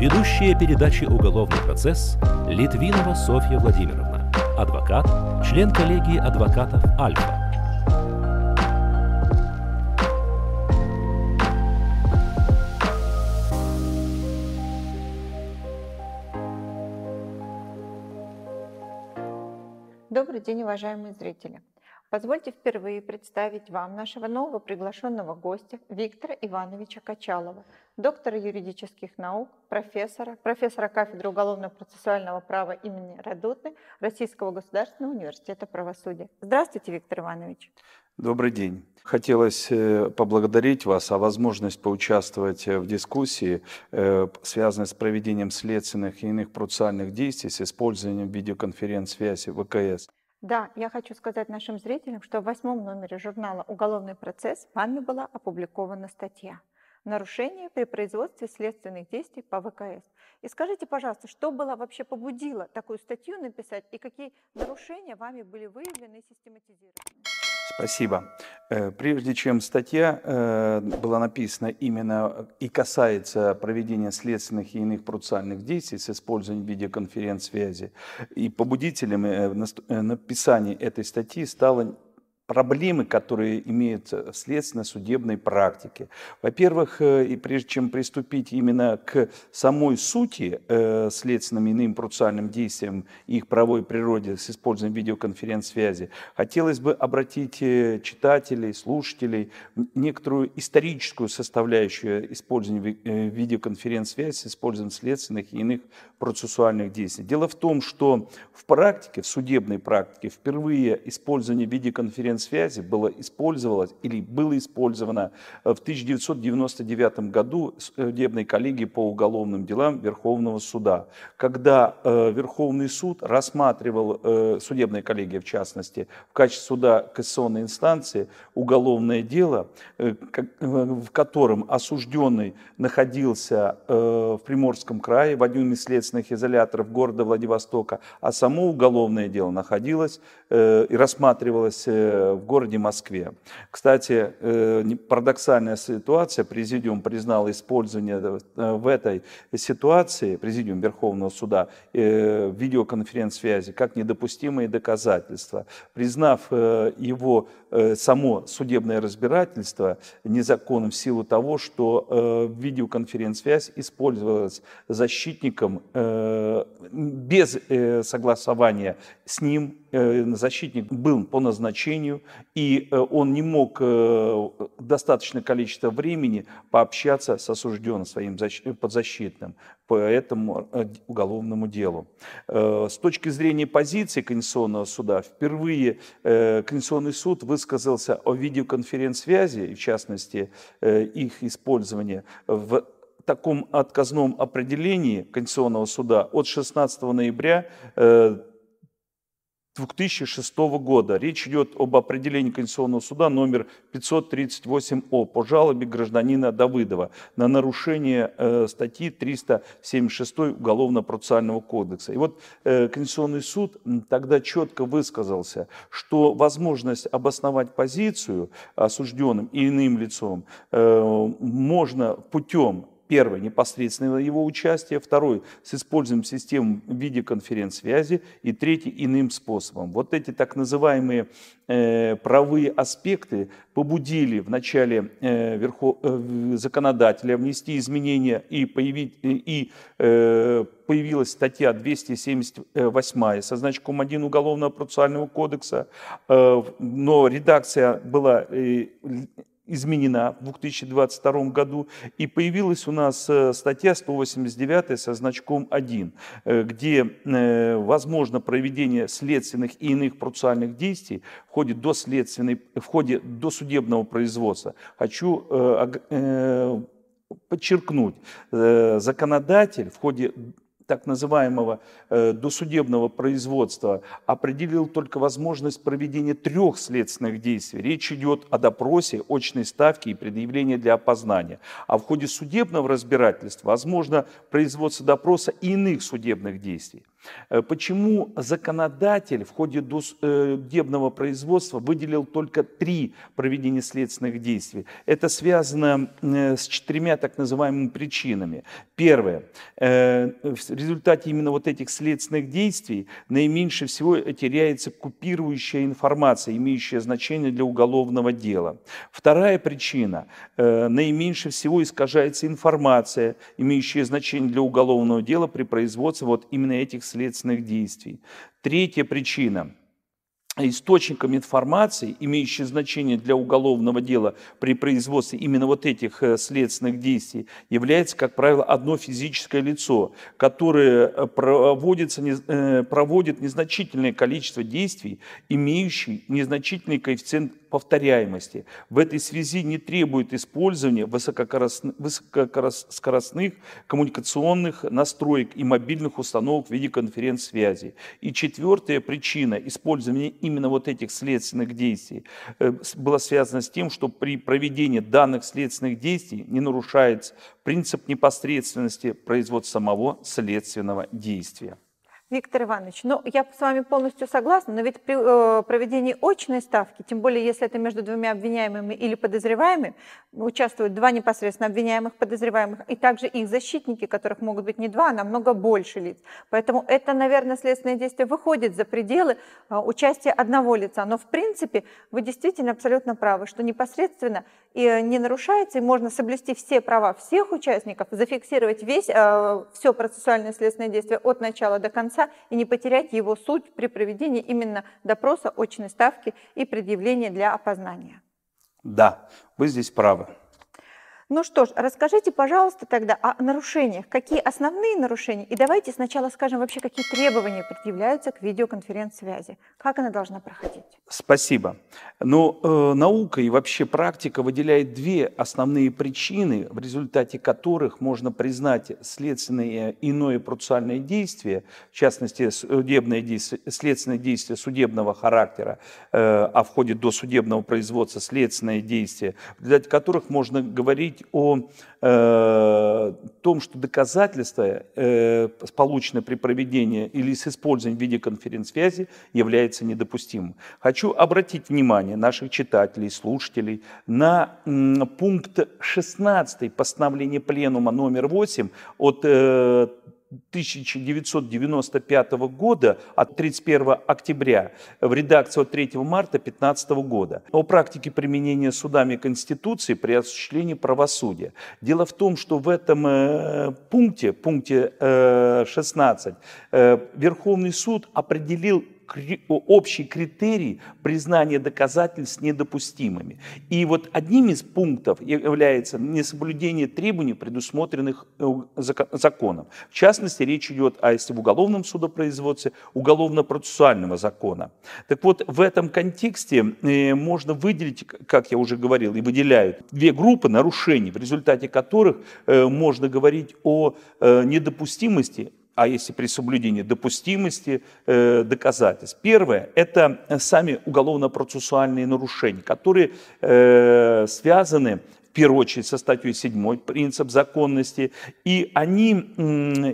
Ведущая передачи «Уголовный процесс» Литвинова Софья Владимировна, адвокат, член коллегии адвокатов «Альфа». Добрый день, уважаемые зрители! Позвольте впервые представить вам нашего нового приглашенного гостя Виктора Ивановича Качалова, доктора юридических наук, профессора, профессора кафедры уголовного процессуального права имени Радутны Российского государственного университета правосудия. Здравствуйте, Виктор Иванович. Добрый день. Хотелось э, поблагодарить вас о а возможность поучаствовать э, в дискуссии, э, связанной с проведением следственных и иных процессуальных действий с использованием видеоконференц-связи ВКС. Да, я хочу сказать нашим зрителям, что в восьмом номере журнала «Уголовный процесс» вами была опубликована статья «Нарушение при производстве следственных действий по ВКС». И скажите, пожалуйста, что было вообще побудило такую статью написать и какие нарушения вами были выявлены и систематизированы? Спасибо. Э, прежде чем статья э, была написана именно э, и касается проведения следственных и иных процессуальных действий с использованием видеоконференц-связи, и побудителем написания этой статьи стало проблемы, которые имеют следственно-судебной практики. Во-первых, э, и прежде чем приступить именно к самой сути э, следственным и иным процессуальным действиям и их правовой природе с использованием видеоконференц-связи, хотелось бы обратить э, читателей, слушателей некоторую историческую составляющую использования э, видеоконференц-связи с использованием следственных и иных процессуальных действий. Дело в том, что в практике, в судебной практике впервые использование видеоконференц связи было использовалось или было использовано э, в 1999 году судебной коллегии по уголовным делам Верховного суда, когда э, Верховный суд рассматривал, э, судебная коллегия в частности, в качестве суда кассационной инстанции уголовное дело, в котором осужденный находился в Приморском крае, в одном из следственных изоляторов города Владивостока, а само уголовное дело находилось Э, и рассматривалось э, в городе Москве. Кстати, э, парадоксальная ситуация, президиум признал использование в этой ситуации, президиум Верховного суда, видеоконференц-связи как недопустимые доказательства, признав его само судебное разбирательство незаконным в силу того, что видеоконференц-связь использовалась защитником без согласования с ним защитник был по назначению, и э, он не мог э, достаточное количество времени пообщаться с осужденным своим подзащитным по этому э, уголовному делу. С точки зрения позиции Конституционного суда, впервые Конституционный суд высказался о видеоконференц-связи, в частности, их использование в таком отказном определении Конституционного суда от 16 ноября 2006 года. Речь идет об определении Конституционного суда номер 538О по жалобе гражданина Давыдова на нарушение э, статьи 376 Уголовно-процессуального кодекса. И вот э, Конституционный суд тогда четко высказался, что возможность обосновать позицию осужденным и иным лицом э, можно путем Первое – непосредственное его участие. Второе – с использованием систем в виде конференц-связи. И третье – иным способом. Вот эти так называемые э, правые аспекты побудили в начале э, верху, э, законодателя внести изменения и, появить, э, и э, появилась статья 278 со значком 1 Уголовного процессуального кодекса, э, но редакция была э, изменена в 2022 году, и появилась у нас э, статья 189 со значком 1, э, где э, возможно проведение следственных и иных процессуальных действий в ходе, доследственной, в ходе досудебного производства. Хочу подчеркнуть, законодатель в ходе так называемого э, досудебного производства определил только возможность проведения трех следственных действий. Речь идет о допросе, очной ставке и предъявлении для опознания. А в ходе судебного разбирательства возможно производство допроса и иных судебных действий. Э, почему законодатель в ходе э, дебного производства выделил только три проведения следственных действий? Это связано э, с четырьмя так называемыми причинами. Первое. В результате именно вот этих следственных действий наименьше всего теряется купирующая информация, имеющая значение для уголовного дела. Вторая причина. Наименьше всего искажается информация, имеющая значение для уголовного дела при производстве вот именно этих следственных следственных действий. Третья причина – источником информации, имеющей значение для уголовного дела при производстве именно вот этих э, следственных действий, является, как правило, одно физическое лицо, которое э, проводится, э, проводит незначительное количество действий, имеющий незначительный коэффициент повторяемости. В этой связи не требует использования высокоскоростных коммуникационных настроек и мобильных установок в виде конференц-связи. И четвертая причина использования именно вот этих следственных действий э, была связана с тем, что при проведении данных следственных действий не нарушается принцип непосредственности производства самого следственного действия. Виктор Иванович, ну я с вами полностью согласна, но ведь при э, проведении очной ставки, тем более если это между двумя обвиняемыми или подозреваемыми, участвуют два непосредственно обвиняемых, подозреваемых, и также их защитники, которых могут быть не два, а намного больше лиц. Поэтому это, наверное, следственное действие выходит за пределы э, участия одного лица. Но в принципе вы действительно абсолютно правы, что непосредственно и э, не нарушается, и можно соблюсти все права всех участников, зафиксировать весь, э, все процессуальное следственное действие от начала до конца и не потерять его суть при проведении именно допроса, очной ставки и предъявления для опознания. Да, вы здесь правы. Ну что ж, расскажите, пожалуйста, тогда о нарушениях. Какие основные нарушения? И давайте сначала скажем вообще, какие требования предъявляются к видеоконференц-связи. Как она должна проходить? Спасибо. Но ну, э, наука и вообще практика выделяет две основные причины, в результате которых можно признать следственные иное процессуальное действие, в частности, судебное действие, следственное действие судебного характера, э, а в ходе досудебного производства следственное действие, в результате которых можно говорить говорить о э, том, что доказательства, э, полученные при проведении или с использованием видеоконференц-связи, является недопустимым. Хочу обратить внимание наших читателей, слушателей на м, пункт 16 постановления Пленума номер 8 от э, 1995 года от 31 октября в редакцию от 3 марта 2015 года о практике применения судами Конституции при осуществлении правосудия. Дело в том, что в этом э, пункте, пункте э, 16, э, Верховный суд определил общий критерий признания доказательств недопустимыми. И вот одним из пунктов является несоблюдение требований, предусмотренных э, законом. В частности, речь идет, а если в уголовном судопроизводстве, уголовно-процессуального закона. Так вот, в этом контексте э, можно выделить, как я уже говорил, и выделяют две группы нарушений, в результате которых э, можно говорить о недопустимости а если при соблюдении допустимости э, доказательств. Первое – это э, сами уголовно-процессуальные нарушения, которые э, связаны с в первую очередь со статьей 7 принцип законности, и они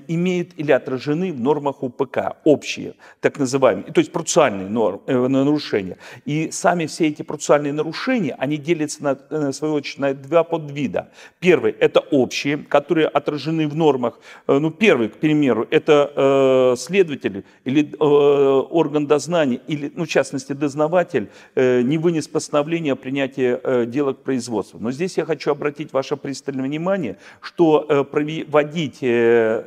имеют или отражены в нормах УПК, общие, так называемые, то есть процессуальные норм, э, нарушения. И сами все эти процессуальные нарушения, они делятся, на, на э, свою очередь, на два подвида. Первый – это общие, которые отражены в нормах. Э, ну, первый, к примеру, это э, следователь или э, орган дознания, или, ну, в частности, дознаватель э, не вынес постановление о принятии э, дела к производству. Но здесь я я хочу обратить ваше пристальное внимание, что э, проводить э,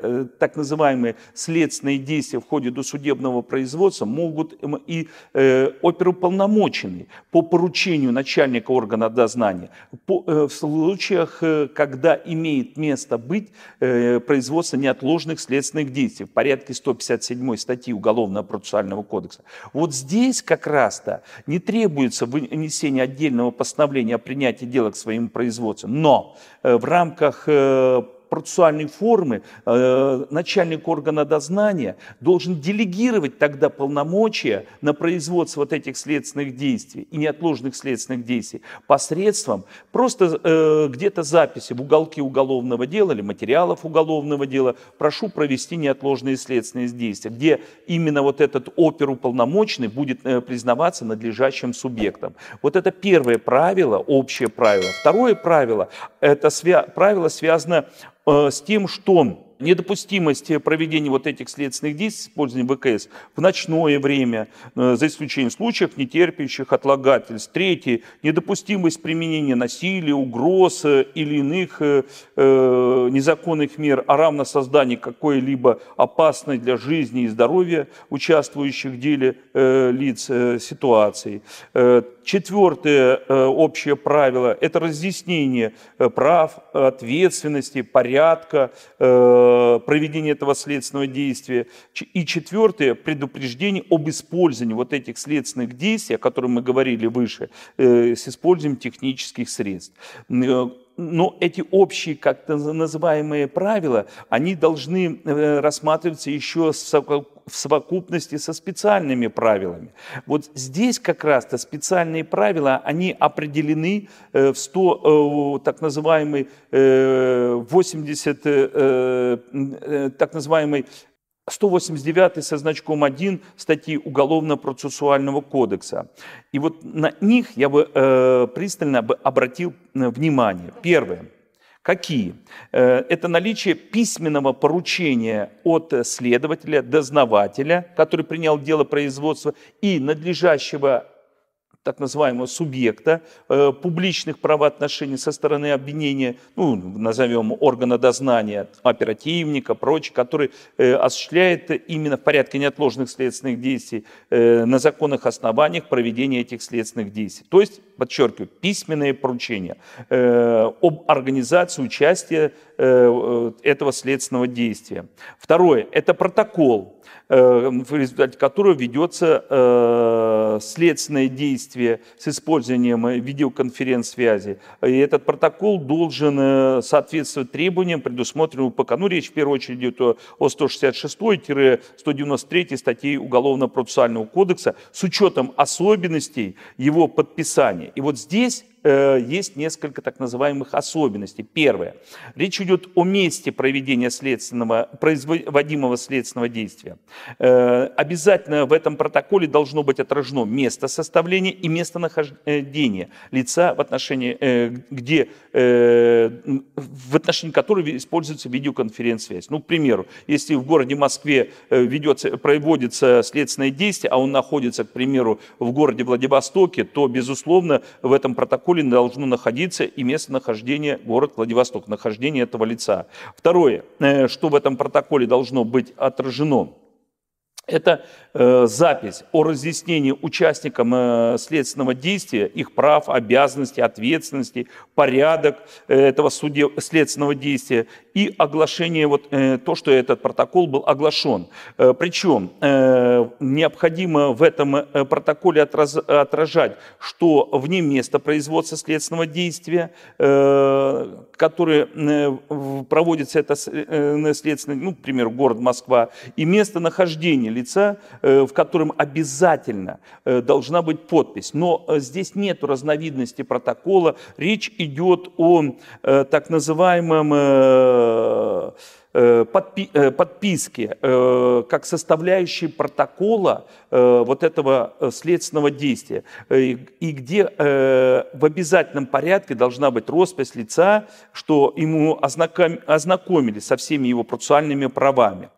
э, так называемые следственные действия в ходе досудебного производства могут эм, и оперуполномоченные по поручению начальника органа дознания в случаях, когда имеет место быть производство неотложных следственных действий в порядке 157 статьи Уголовного процессуального кодекса. Вот здесь как раз-то не требуется вынесение отдельного постановления о принятии дела к своим производствам, производства. Но э, в рамках э, процессуальной формы э, начальник органа дознания должен делегировать тогда полномочия на производство вот этих следственных действий и неотложных следственных действий посредством просто э, где-то записи в уголке уголовного дела или материалов уголовного дела «Прошу провести неотложные следственные действия», где именно вот этот оперуполномоченный будет э, признаваться надлежащим субъектом. Вот это первое правило, общее правило. Второе правило – это свя- правило связано Э, с тем, что недопустимость проведения вот этих следственных действий, с использованием ВКС в ночное время, э, за исключением случаев, не терпящих отлагательств. Третье, недопустимость применения насилия, угроз э, или иных незаконных мер, а равно создание какой-либо опасной для жизни и здоровья участвующих в деле лиц ситуации. Четвертое э, общее правило – это разъяснение э, прав, ответственности, порядка э, проведения этого следственного действия. И четвертое – предупреждение об использовании вот этих следственных действий, о которых мы говорили выше, с использованием технических средств но эти общие, как называемые правила, они должны э, рассматриваться еще в совокупности со специальными правилами. Вот здесь как раз-то специальные правила, они определены э, в 100, э, так называемый 80, так называемый 189 со значком 1 статьи Уголовно-процессуального кодекса. И вот на них я бы э, пристально бы обратил э, внимание. Первое. Какие? Э, это наличие письменного поручения от следователя, дознавателя, который принял дело производства, и надлежащего так называемого субъекта э, публичных правоотношений со стороны обвинения, ну, назовем органа дознания, оперативника, прочее, который э, осуществляет именно в порядке неотложных следственных действий э, на законных основаниях проведение этих следственных действий. То есть, подчеркиваю, письменное поручение э, об организации участия э, э, этого следственного действия. Второе – это протокол, э, в результате которого ведется э, следственное действие действия с использованием э, видеоконференц-связи. И этот протокол должен э, соответствовать требованиям, предусмотренным УПК. Ну, речь в первую очередь идет о 166-193 статьи Уголовно-процессуального кодекса с учетом особенностей его подписания. И вот здесь э, есть несколько так называемых особенностей. Первое. Речь идет о месте проведения следственного, производимого следственного действия. Э, обязательно в этом протоколе должно быть отражено место составления и местонахождение лица, в отношении, э, где, э, в отношении которого используется видеоконференц-связь. Ну, к примеру, если в городе Москве э, ведется, проводится следственное действие, а он находится, к примеру, в городе Владивостоке, то, безусловно, в этом протоколе Стамбуле должно находиться и местонахождение город Владивосток, нахождение этого лица. Второе, э, что в этом протоколе должно быть отражено – это э, запись о разъяснении участникам э, следственного действия их прав, обязанностей, ответственности, порядок э, этого следственного действия и оглашение, вот то, что этот протокол был оглашен. причем необходимо в этом протоколе отражать, что вне места производства следственного действия, которое проводится это следственное, ну, например, город Москва, и место нахождения лица, э, в котором обязательно э, должна быть подпись. Но э, здесь нет разновидности протокола, речь идет о так называемом подпи- подписки как составляющей протокола вот этого следственного действия, и где в обязательном порядке должна быть роспись лица, что ему ознакомили со всеми его процессуальными правами.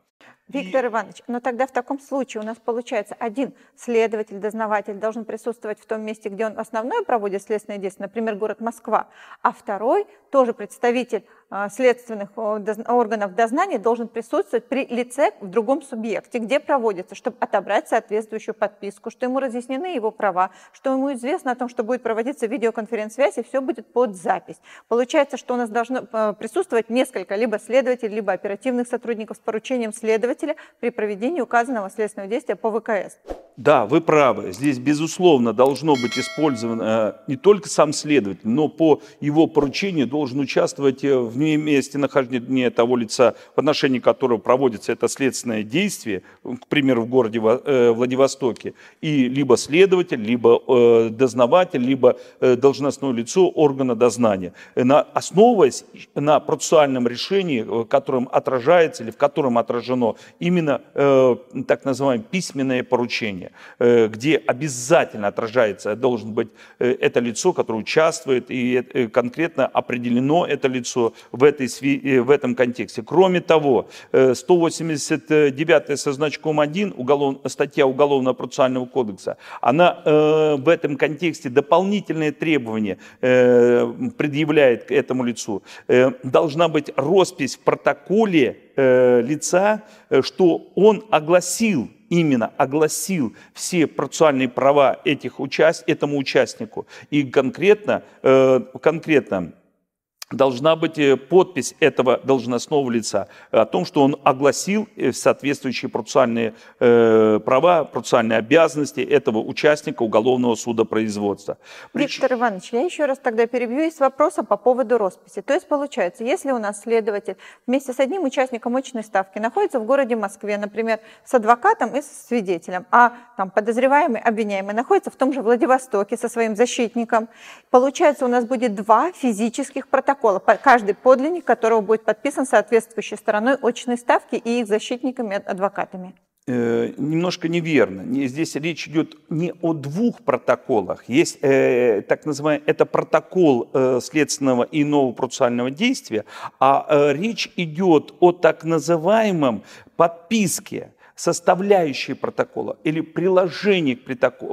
Виктор и... Иванович, но тогда в таком случае у нас получается один следователь, дознаватель должен присутствовать в том месте, где он основное проводит следственное действие, например, город Москва, а второй тоже представитель а, следственных органов дознания должен присутствовать при лице в другом субъекте, где проводится, чтобы отобрать соответствующую подписку, что ему разъяснены его права, что ему известно о том, что будет проводиться видеоконференц-связь, и все будет под запись. Получается, что у нас должно э, присутствовать несколько либо следователей, либо оперативных сотрудников с поручением следователя при проведении указанного следственного действия по ВКС. Да, вы правы. Здесь, безусловно, должно быть использовано э, не только сам следователь, но по его поручению должен участвовать э, в месте ну, нахождения того лица, в отношении которого проводится это следственное действие, к примеру, в городе э, Владивостоке, и либо следователь, либо э, дознаватель, либо э, должностное лицо органа дознания, на, основываясь на процессуальном решении, в котором отражается или в котором отражено именно так называемое письменное поручение, где обязательно отражается, должен быть это лицо, которое участвует, и конкретно определено это лицо, в, этой, э, в этом контексте. Кроме того, 189 э, со значком 1 уголов, статья Уголовно-процессуального кодекса, она э, в этом контексте дополнительные требования предъявляет к этому лицу. должна быть роспись в протоколе лица, что он огласил именно огласил все процессуальные права этих участ... этому участнику и конкретно, конкретно должна быть э, подпись этого должностного лица о том, что он огласил э, соответствующие процессуальные э, права, процессуальные обязанности этого участника уголовного судопроизводства. Прич... Виктор Иванович, я еще раз тогда перебью. с вопросом по поводу росписи. То есть получается, если у нас следователь вместе с одним участником очной ставки находится в городе Москве, например, с адвокатом и с свидетелем, а там подозреваемый, обвиняемый находится в том же Владивостоке со своим защитником, получается, у нас будет два физических протокола протокола, каждый подлинник которого будет подписан соответствующей стороной очной ставки и их защитниками-адвокатами. Э, немножко неверно. Здесь речь идет не о двух протоколах. Есть э, так называемый это протокол э, следственного и нового процессуального действия, а э, речь идет о так называемом подписке составляющие протокола или приложение к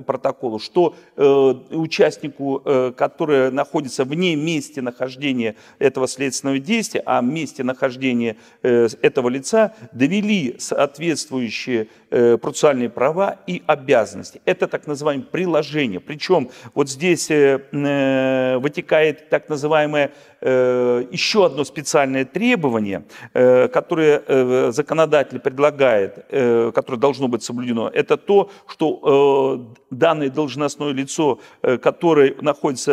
протоколу, что э, участнику, э, который находится вне месте нахождения этого следственного действия, а месте нахождения э, этого лица, довели соответствующие э, процессуальные права и обязанности. Это так называемое приложение. Причем вот здесь э, э вытекает так называемое э, еще одно специальное требование, э, которое э, законодатель предлагает э, Э, которое должно быть соблюдено, это то, что э, данное должностное лицо, э, которое находится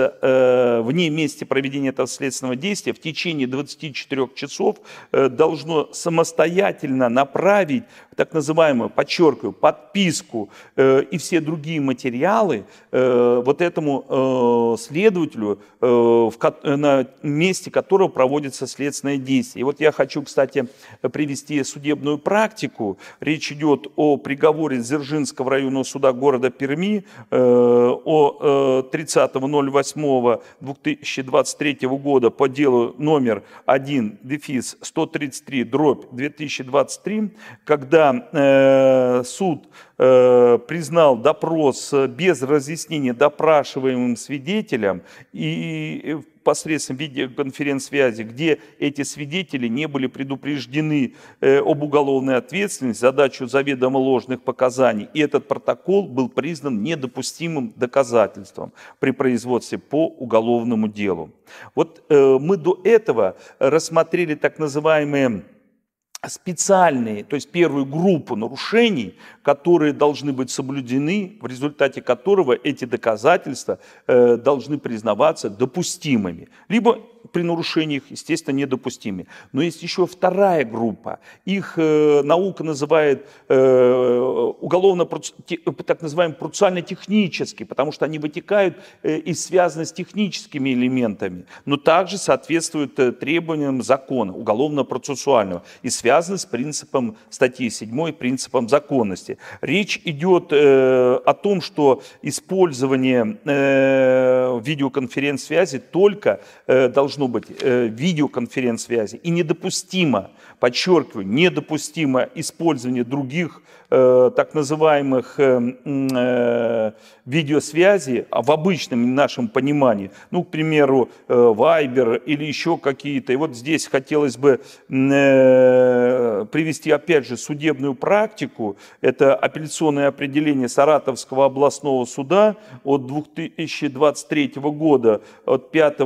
вне месте проведения этого следственного действия, в течение 24 часов должно самостоятельно направить так называемую, подчеркиваю, подписку э, и все другие материалы э, вот этому э, следователю, э, в, на месте которого проводится следственное действие. И вот я хочу, кстати, привести судебную практику. Речь идет о приговоре Дзержинского районного суда города Перми э, о 30.08.2023 э, года по делу номер 1 дефис 133 дробь 2023, когда э, суд признал допрос без разъяснения допрашиваемым свидетелям и в посредством видеоконференц-связи, где эти свидетели не были предупреждены э, об уголовной ответственности, задачу заведомо ложных показаний. И этот протокол был признан недопустимым доказательством при производстве по уголовному делу. Вот э, мы до этого рассмотрели так называемые специальные, то есть первую группу нарушений, которые должны быть соблюдены, в результате которого эти доказательства э, должны признаваться допустимыми. Либо при нарушениях, естественно, недопустимы. Но есть еще вторая группа. Их э, наука называет э, уголовно так называемый процессуально-технический, потому что они вытекают э, и связаны с техническими элементами, но также соответствуют требованиям закона уголовно-процессуального и связаны с принципом статьи 7 принципом законности. Речь идет о том, что использование э, видеоконференц-связи только должно должно быть э, видеоконференц-связи. И недопустимо подчеркиваю, недопустимо использование других э, так называемых э, э видеосвязей а в обычном нашем понимании, ну, к примеру, э, Viber или еще какие-то. И вот здесь хотелось бы э, привести, опять же, судебную практику. Это апелляционное определение Саратовского областного суда от 2023 года, от 5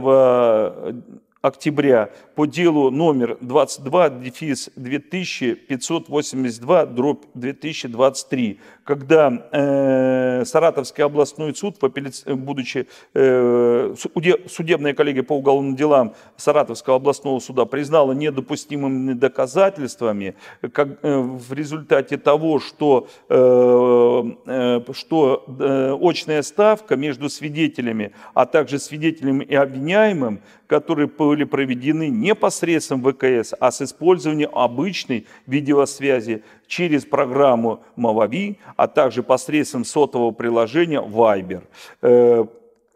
октября по делу номер 22 дефис 2582 дробь 2023, когда э, Саратовский областной суд, э, будучи э, судебная коллегия по уголовным делам Саратовского областного суда признала недопустимыми доказательствами как, э, в результате того, что, э, э, что э, очная ставка между свидетелями, а также свидетелем и обвиняемым которые были проведены не посредством ВКС, а с использованием обычной видеосвязи через программу Мавави, а также посредством сотового приложения Viber. Э,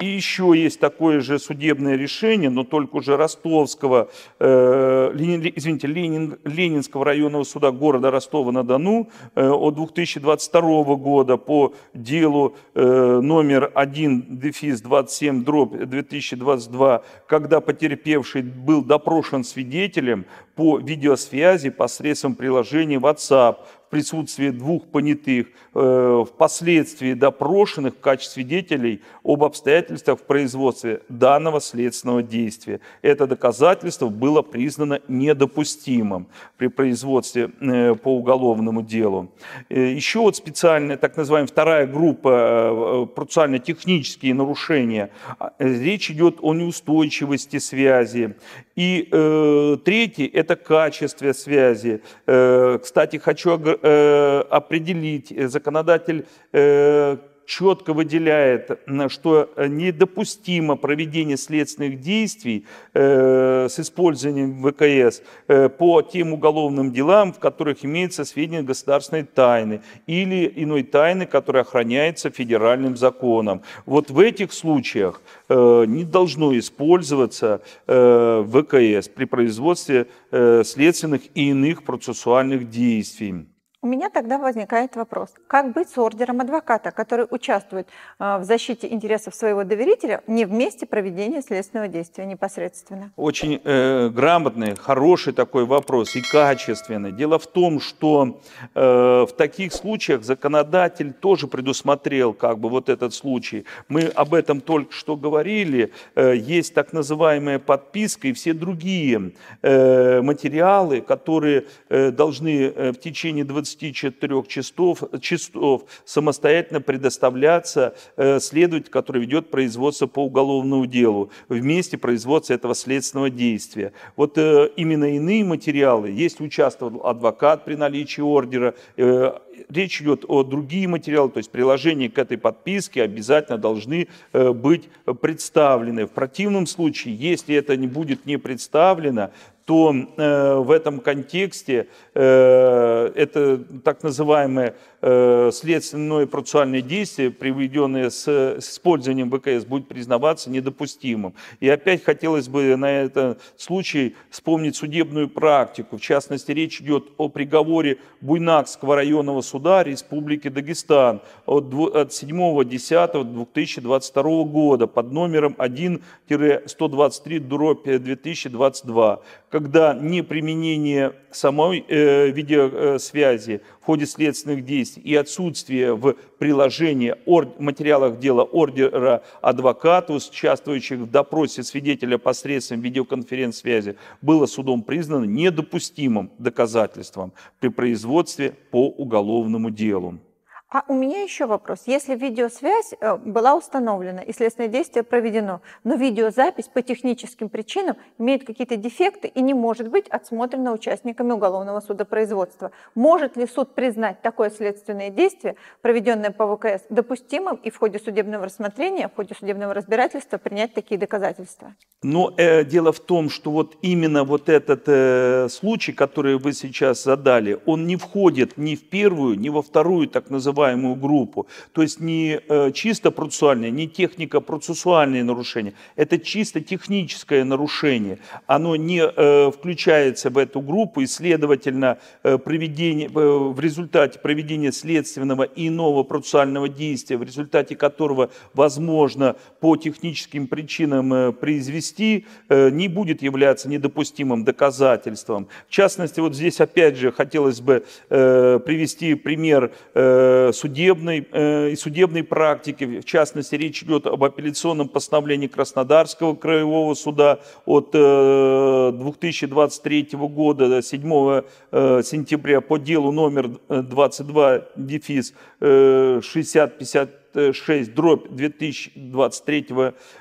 и еще есть такое же судебное решение, но только уже Ростовского, э, Ленин, извините, Ленин, Ленинского районного суда города Ростова-на-Дону э, от 2022 года по делу э, номер 1 дефис 27 дробь 2022, когда потерпевший был допрошен свидетелем по видеосвязи посредством приложения WhatsApp присутствии двух понятых, э, впоследствии допрошенных в качестве свидетелей об обстоятельствах в производстве данного следственного действия. Это доказательство было признано недопустимым при производстве э, по уголовному делу. Э, еще вот специальная, так называемая вторая группа процессуально-технические нарушения. А, речь идет о неустойчивости связи. И э, третий – это качество связи. Э, кстати, хочу э, определить, э, законодатель э, четко выделяет, что недопустимо проведение следственных действий э, с использованием ВКС э, по тем уголовным делам, в которых имеются сведения государственной тайны или иной тайны, которая охраняется федеральным законом. Вот в этих случаях э, не должно использоваться э, ВКС при производстве э, следственных и иных процессуальных действий. У меня тогда возникает вопрос, как быть с ордером адвоката, который участвует э, в защите интересов своего доверителя не в месте проведения следственного действия непосредственно? Очень э, грамотный, хороший такой вопрос и качественный. Дело в том, что э, в таких случаях законодатель тоже предусмотрел как бы вот этот случай. Мы об этом только что говорили. Э, есть так называемая подписка и все другие э, материалы, которые э, должны э, в течение 20 24 часов, часов самостоятельно предоставляться э, следователь, который ведет производство по уголовному делу вместе месте производства этого следственного действия. Вот э, именно иные материалы, если участвовал адвокат при наличии ордера, э, речь идет о другие материалы, то есть приложения к этой подписке обязательно должны быть представлены. В противном случае, если это не будет не представлено, то э, в этом контексте э, это так называемые Э, следственное процессуальное действия, приведенное с использованием ВКС, будет признаваться недопустимым. И опять хотелось бы на этот случай вспомнить судебную практику. В частности, речь идет о приговоре Буйнакского районного суда Республики Дагестан от 7.10.2022 года под номером 1-123 дробь 2022, когда неприменение самой э, видеосвязи в ходе следственных действий и отсутствие в приложении ор... материалах дела ордера адвоката, участвующих в допросе свидетеля посредством видеоконференц-связи, было судом признано недопустимым доказательством при производстве по уголовному делу. А у меня еще вопрос. Если видеосвязь э, была установлена и следственное действие проведено, но видеозапись по техническим причинам имеет какие-то дефекты и не может быть отсмотрена участниками уголовного судопроизводства, может ли суд признать такое следственное действие, проведенное по ВКС, допустимым и в ходе судебного рассмотрения, в ходе судебного разбирательства принять такие доказательства? Но э, дело в том, что вот именно вот этот э, случай, который вы сейчас задали, он не входит ни в первую, ни во вторую так называемую подозреваемую группу. То есть не э, чисто процессуальное, не техника процессуальные нарушения. Это чисто техническое нарушение. Оно не э, включается в эту группу и, следовательно, э, проведение, в результате проведения следственного и иного процессуального действия, в результате которого возможно по техническим причинам произвести, не будет являться недопустимым доказательством. В частности, вот здесь опять же хотелось бы привести пример судебной, э, судебной практики. В частности, речь идет об апелляционном постановлении Краснодарского краевого суда от э, 2023 года, 7 э, сентября, по делу номер 22 э, дефис э, 6050 дробь 2023,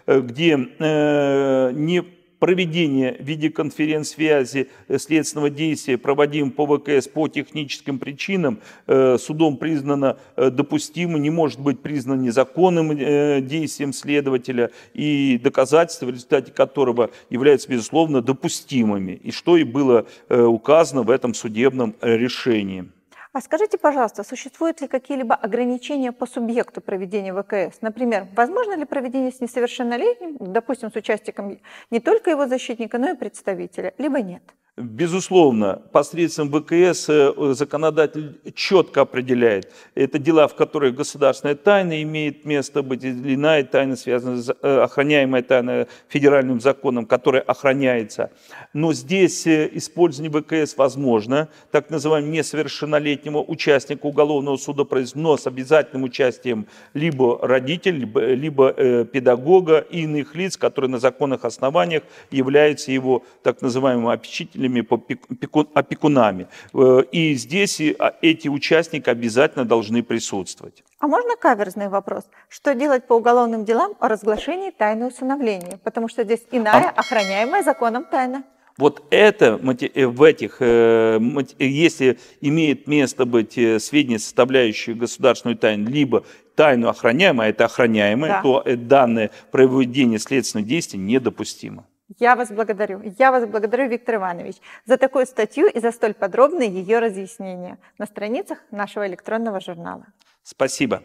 э, где э, не проведения в виде конференц-связи э, следственного действия, проводим по ВКС по техническим причинам, э, судом признано э, допустимо, не может быть признано незаконным действием следователя и доказательства, в результате которого являются, безусловно, допустимыми, и что и было указано в этом судебном решении. А скажите, пожалуйста, существуют ли какие-либо ограничения по субъекту проведения ВКС? Например, возможно ли проведение с несовершеннолетним, допустим, с участием не только его защитника, но и представителя, либо нет? Безусловно, посредством ВКС э, законодатель четко определяет, это дела, в которых государственная тайна имеет место быть, или иная тайна, связанная с э, охраняемой тайной федеральным законом, которая охраняется. Но здесь э, использование ВКС возможно, так называемому несовершеннолетнему участнику уголовного судопроизводства, но с обязательным участием либо родителей, либо либо педагога и иных лиц, которые на законных основаниях являются его так называемым опечителем попечителями, опекунами. А, э, и здесь а, эти участники обязательно должны присутствовать. А можно каверзный вопрос? Что делать по уголовным делам о разглашении тайны усыновления? Потому что здесь иная, а... охраняемая законом тайна. Вот это э, в этих, э, если имеет место быть сведения, составляющие государственную тайну, либо тайну охраняемая, это охраняемое, да. то данное проведение следственных действий недопустимо. Я вас благодарю. Я вас благодарю, Виктор Иванович, за такую статью и за столь подробное ее разъяснение на страницах нашего электронного журнала. Спасибо.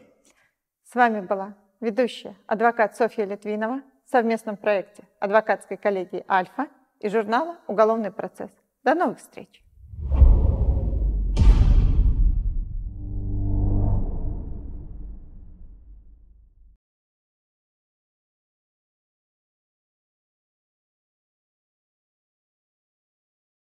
С вами была ведущая, адвокат Софья Литвинова в совместном проекте адвокатской коллегии «Альфа» и журнала «Уголовный процесс». До новых встреч!